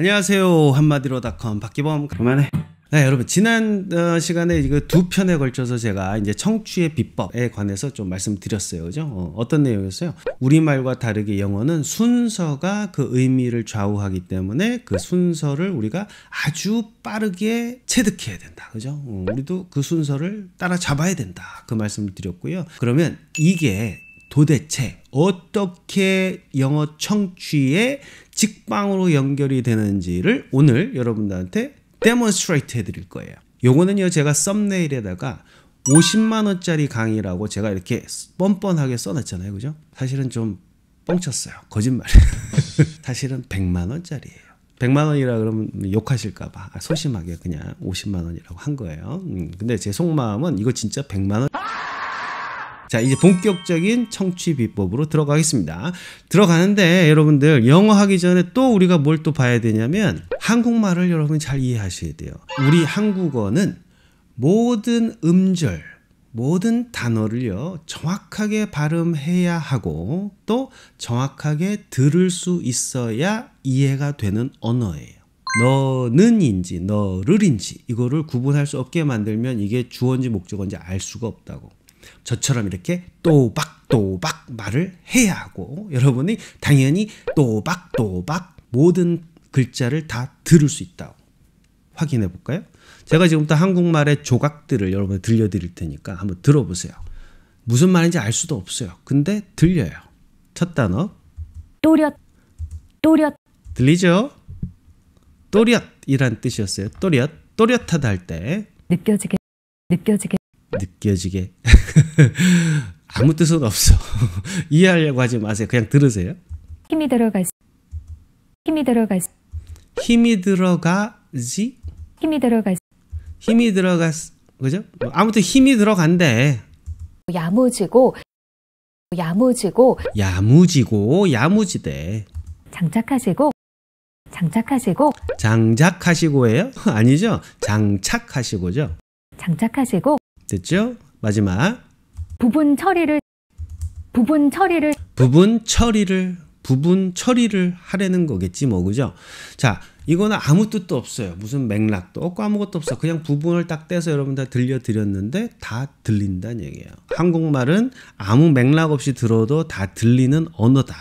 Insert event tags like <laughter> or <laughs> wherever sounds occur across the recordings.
안녕하세요 한마디로닷컴 박기범 그만해 네 여러분 지난 어, 시간에 이거 두 편에 걸쳐서 제가 이제 청취의 비법에 관해서 좀 말씀드렸어요 그죠 어, 어떤 내용이었어요 우리말과 다르게 영어는 순서가 그 의미를 좌우하기 때문에 그 순서를 우리가 아주 빠르게 체득해야 된다 그죠 어, 우리도 그 순서를 따라잡아야 된다 그 말씀을 드렸고요 그러면 이게 도대체 어떻게 영어 청취에 직방으로 연결이 되는지를 오늘 여러분들한테 데몬스트레이트 해드릴 거예요. 요거는요 제가 썸네일에다가 50만 원짜리 강의라고 제가 이렇게 뻔뻔하게 써놨잖아요, 그죠? 사실은 좀 뻥쳤어요, 거짓말. <laughs> 사실은 100만 원짜리예요. 100만 원이라 그러면 욕하실까 봐 아, 소심하게 그냥 50만 원이라고 한 거예요. 음, 근데 제 속마음은 이거 진짜 100만 원. 자 이제 본격적인 청취 비법으로 들어가겠습니다 들어가는데 여러분들 영어 하기 전에 또 우리가 뭘 또 봐야 되냐면 한국말을 여러분 잘 이해하셔야 돼요 우리 한국어는 모든 음절 모든 단어를요 정확하게 발음해야 하고 또 정확하게 들을 수 있어야 이해가 되는 언어예요 너는인지 너를인지 이거를 구분할 수 없게 만들면 이게 주어인지 목적어인지 알 수가 없다고 저처럼 이렇게 또박또박 말을 해야 하고 여러분이 당연히 또박또박 모든 글자를 다 들을 수 있다. 고 확인해 볼까요? 제가 지금부터 한국말의 조각들을 여러분 들려드릴 테니까 한번 들어보세요. 무슨 말인지 알 수도 없어요. 근데 들려요. 첫 단어 또렷 또렷 들리죠? 또렷이란 뜻이었어요. 또렷 또렷하다 할 때 느껴지게 느껴지게 느껴지게 <laughs> 아무 뜻은 없어 <laughs> 이해하려고 하지 마세요 그냥 들으세요 힘이 들어가 힘이 들어가 힘이 들어가지 힘이 들어가 힘이 들어가 그죠 아무튼 힘이 들어간대 야무지고 야무지고 야무지고 야무지대 장착하시고 장착하시고 장착하시고예요 <laughs> 아니죠 장착하시고죠 장착하시고 됐죠? 마지막 부분 처리를 부분 처리를 부분 처리를 부분 처리를 하려는 거겠지 뭐 그죠? 자 이거는 아무 뜻도 없어요. 무슨 맥락도 없고 아무것도 없어. 그냥 부분을 딱 떼서 여러분들 들려드렸는데 다 들린다는 얘기예요. 한국말은 아무 맥락 없이 들어도 다 들리는 언어다.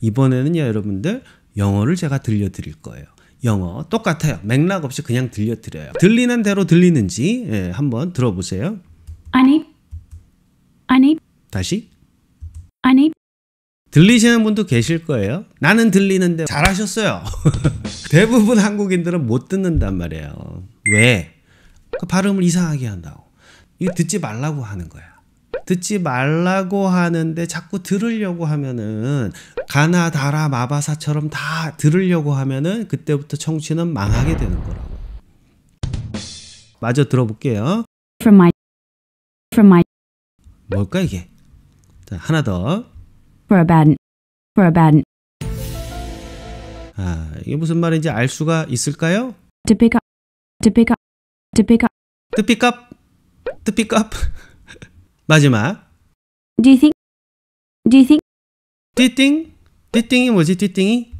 이번에는요 여러분들 영어를 제가 들려드릴 거예요. 영어 똑같아요. 맥락 없이 그냥 들려드려요. 들리는 대로 들리는지 예, 한번 들어보세요. 아니, 아니. 다시. 아니. 들리시는 분도 계실 거예요. 나는 들리는데 잘하셨어요. <laughs> 대부분 한국인들은 못 듣는단 말이에요. 왜? 그 발음을 이상하게 한다고. 이거 듣지 말라고 하는 거야. 듣지 말라고 하는데 자꾸 들으려고 하면은 가나 다라 마바사처럼 다 들으려고 하면은 그때부터 청취는 망하게 되는 거라고. 마저 들어볼게요. From my, from my. 뭘까 이게? 자, 하나 더. For a bad, for a bad. 아, 이게 무슨 말인지 알 수가 있을까요? To pick up, to pick up, to pick up. To pick up, to pick up. 마지막. 띠띵. 띠띵. 띠띵. 띠띵이 뭐지? 띠띵이?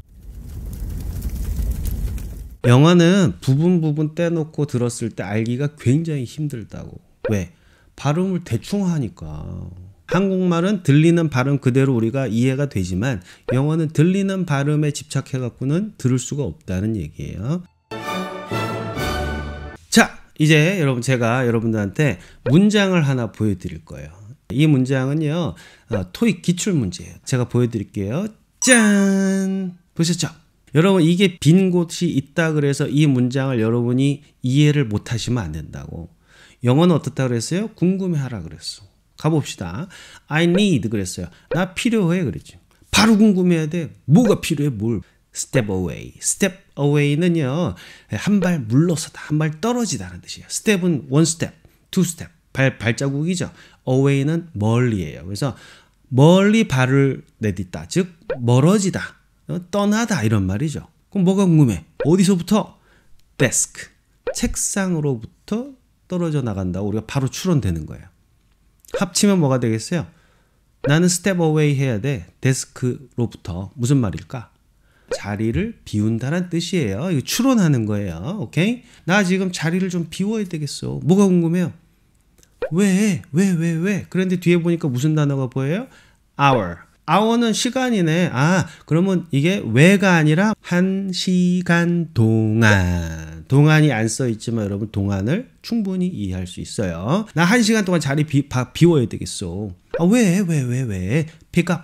영화는 부분 부분 떼놓고 들었을 때 알기가 굉장히 힘들다고. 왜? 발음을 대충 하니까. 한국말은 들리는 발음 그대로 우리가 이해가 되지만 영어는 들리는 발음에 집착해 갖고는 들을 수가 없다는 얘기예요. 이제 여러분 제가 여러분들한테 문장을 하나 보여드릴 거예요. 이 문장은요 어, 토익 기출 문제예요. 제가 보여드릴게요. 짠 보셨죠? 여러분 이게 빈 곳이 있다 그래서 이 문장을 여러분이 이해를 못하시면 안 된다고. 영어는 어떻다 그랬어요? 궁금해하라 그랬어. 가봅시다. I need 그랬어요. 나 필요해 그랬지 바로 궁금해야 돼. 뭐가 필요해 뭘. step away. step away는요. 한 발 물러서다. 한 발 떨어지다는 뜻이에요. step은 one step, two step. 발 발자국이죠. away는 멀리예요. 그래서 멀리 발을 내딛다. 즉 멀어지다. 떠나다 이런 말이죠. 그럼 뭐가 궁금해? 어디서부터? desk. 책상으로부터 떨어져 나간다. 우리가 바로 추론되는 거예요. 합치면 뭐가 되겠어요? 나는 스텝 어웨이 해야 돼. 데스크로부터. 무슨 말일까? 자리를 비운다는 뜻이에요. 이거 추론하는 거예요. 오케이? 나 지금 자리를 좀 비워야 되겠어. 뭐가 궁금해요? 왜? 왜? 왜? 왜? 그런데 뒤에 보니까 무슨 단어가 보여요? hour. hour는 시간이네. 아, 그러면 이게 왜가 아니라 한 시간 동안. 동안이 안 써 있지만 여러분 동안을 충분히 이해할 수 있어요. 나 한 시간 동안 자리 비, 바, 비워야 되겠어. 아, 왜? 왜? 왜? 왜? 픽업.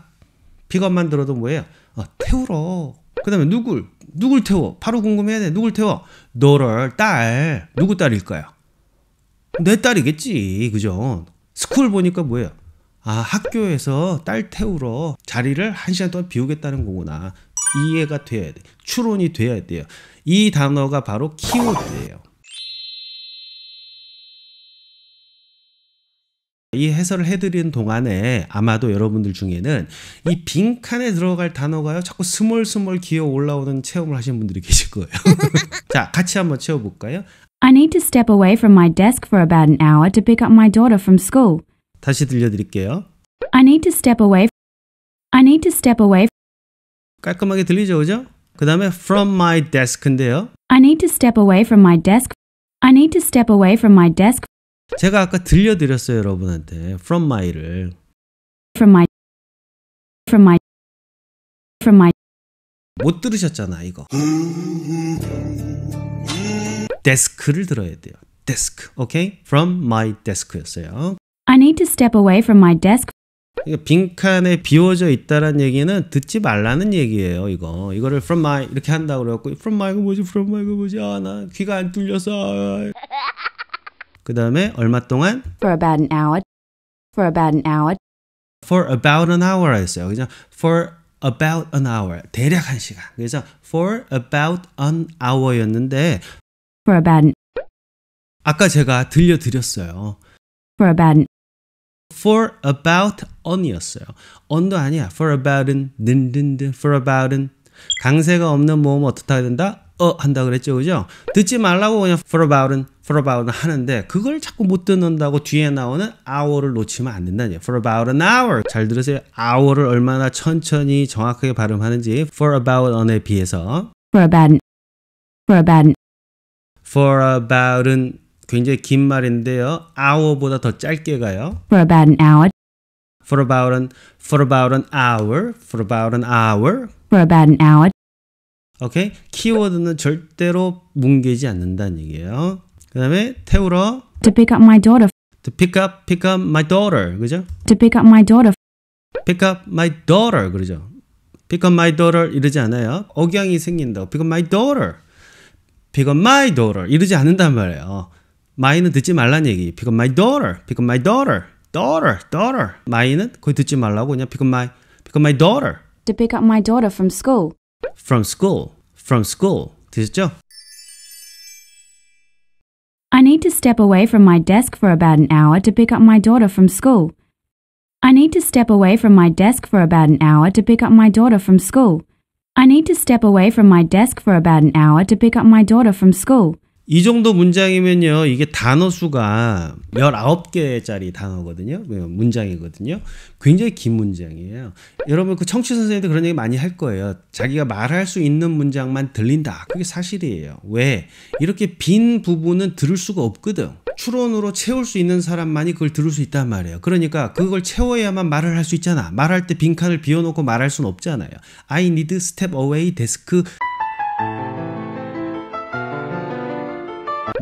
픽업만 들어도 뭐예요? 아, 태우러. 그 다음에 누굴 누굴 태워 바로 궁금해야 돼 누굴 태워 너를 딸 누구 딸일 까요내 딸이겠지 그죠 스쿨 보니까 뭐예요 아 학교에서 딸 태우러 자리를 한 시간 동안 비우겠다는 거구나 이해가 돼야 돼 추론이 돼야 돼요 이 단어가 바로 키워드예요 이 해설을 해드리는 동안에 아마도 여러분들 중에는 이 빈칸에 들어갈 단어가요 자꾸 스멀스멀 기어 올라오는 체험을 하신 분들이 계실 거예요. 자, 같이 한번 채워볼까요? I need to step away from my desk for about an hour to pick up my daughter from school. 다시 들려드릴게요. I need to step away. I need to step away. 깔끔하게 들리죠, 그죠? 그 다음에 from my desk인데요. I need to step away from my desk. I need to step away from my desk. 제가 아까 들려드렸어요 여러분한테 from my를 from my from my from my 못 들으셨잖아 이거 데스크를 들어야 돼요 데스크 오케이 from my desk였어요 I need to step away from my desk 빈칸에 비워져 있다란 얘기는 듣지 말라는 얘기예요 이거 이거를 from my 이렇게 한다고 그래갖고 from my가 뭐지 from my가 뭐지 아나 귀가 안 뚫려서 아, 그 다음에 얼마 동안? For about an hour. For about an hour. For about an hour 했어요. 그냥 For about an hour. 대략 한 시간. 그래서 for about an hour였는데 for about an 아까 제가 들려드렸어요. for about an for about on이었어요. on도 아니야. for about은 는든든 for about은 강세가 없는 모음 어떻게 해야 된다? 어 한다 그랬죠 그죠 듣지 말라고 그냥 for about은 for about은 하는데 그걸 자꾸 못 듣는다고 뒤에 나오는 hour를 놓치면 안 된다는 얘 for about an hour 잘 들으세요 h o u r 을 얼마나 천천히 정확하게 발음하는지 for about on에 비해서 for about for about for about은 굉장히 긴 말인데요 hour보다 더 짧게 가요 for about an hour for about an for about an hour for about an hour for about an hour 오케이? 키워드는 절대로 뭉개지 않는다는 얘기예요. 그 다음에 태우러 To pick up my daughter. To pick up, pick up my daughter. 그죠? To pick up my daughter. Pick up my daughter. 그러죠? Pick up my daughter 이러지 않아요. 억양이 생긴다고. Pick up my daughter. Pick up my daughter 이러지 않는단 말이에요. my는 듣지 말란 얘기. Pick up my daughter. Pick up my daughter. daughter, daughter. my는 거의 듣지 말라고 그냥 pick up my, pick up my daughter. To pick up my daughter from school. From school. From school. Jo. I need to step away from my desk for about an hour to pick up my daughter from school. I need to step away from my desk for about an hour to pick up my daughter from school. I need to step away from my desk for about an hour to pick up my daughter from school. 이 정도 문장이면요, 이게 단어 수가 19개짜리 단어거든요. 문장이거든요. 굉장히 긴 문장이에요. 여러분, 그 청취 선생님도 그런 얘기 많이 할 거예요. 자기가 말할 수 있는 문장만 들린다. 그게 사실이에요. 왜? 이렇게 빈 부분은 들을 수가 없거든. 추론으로 채울 수 있는 사람만이 그걸 들을 수 있단 말이에요. 그러니까 그걸 채워야만 말을 할 수 있잖아. 말할 때 빈칸을 비워놓고 말할 수는 없잖아요. I need step away desk.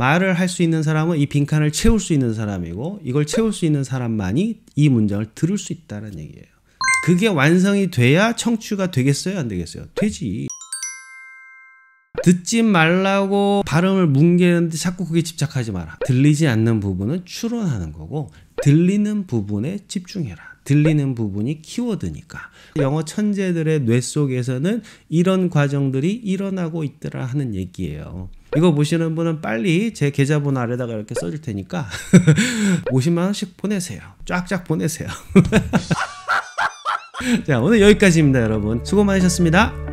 말을 할 수 있는 사람은 이 빈칸을 채울 수 있는 사람이고 이걸 채울 수 있는 사람만이 이 문장을 들을 수 있다는 얘기예요. 그게 완성이 돼야 청취가 되겠어요? 안 되겠어요? 되지. 듣지 말라고 발음을 뭉개는데 자꾸 그게 집착하지 마라. 들리지 않는 부분은 추론하는 거고 들리는 부분에 집중해라. 들리는 부분이 키워드니까. 영어 천재들의 뇌 속에서는 이런 과정들이 일어나고 있더라 하는 얘기예요. 이거 보시는 분은 빨리 제 계좌번호 아래다가 이렇게 써줄 테니까 50만원씩 <laughs> 보내세요. 쫙쫙 보내세요. <laughs> 자, 오늘 여기까지입니다, 여러분. 수고 많으셨습니다.